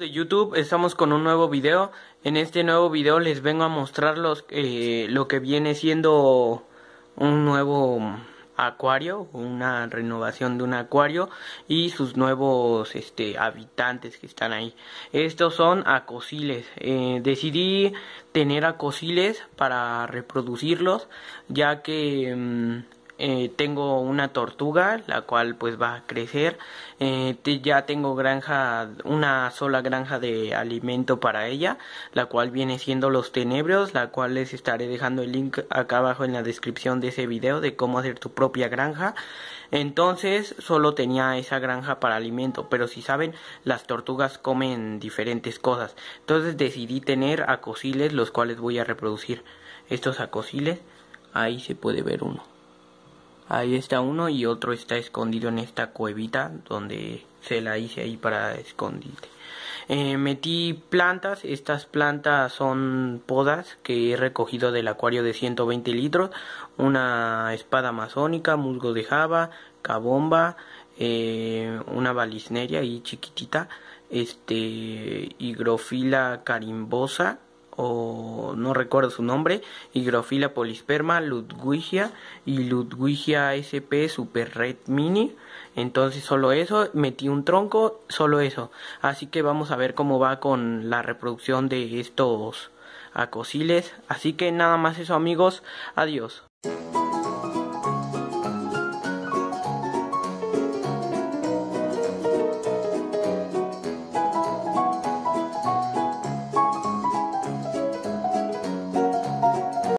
de YouTube estamos con un nuevo video en este nuevo video les vengo a mostrar eh, lo que viene siendo un nuevo acuario una renovación de un acuario y sus nuevos este, habitantes que están ahí estos son acosiles eh, decidí tener acosiles para reproducirlos ya que mm, eh, tengo una tortuga, la cual pues va a crecer. Eh, ya tengo granja, una sola granja de alimento para ella, la cual viene siendo los tenebros, la cual les estaré dejando el link acá abajo en la descripción de ese video de cómo hacer tu propia granja. Entonces solo tenía esa granja para alimento, pero si saben, las tortugas comen diferentes cosas. Entonces decidí tener acosiles, los cuales voy a reproducir. Estos acosiles, ahí se puede ver uno. Ahí está uno y otro está escondido en esta cuevita donde se la hice ahí para escondite. Eh, metí plantas, estas plantas son podas que he recogido del acuario de 120 litros, una espada amazónica, musgo de java, cabomba, eh, una balisneria ahí chiquitita, este higrofila carimbosa o no recuerdo su nombre, higrofila polisperma, ludwigia y ludwigia sp super red mini. Entonces solo eso, metí un tronco, solo eso. Así que vamos a ver cómo va con la reproducción de estos acosiles. Así que nada más eso amigos, adiós.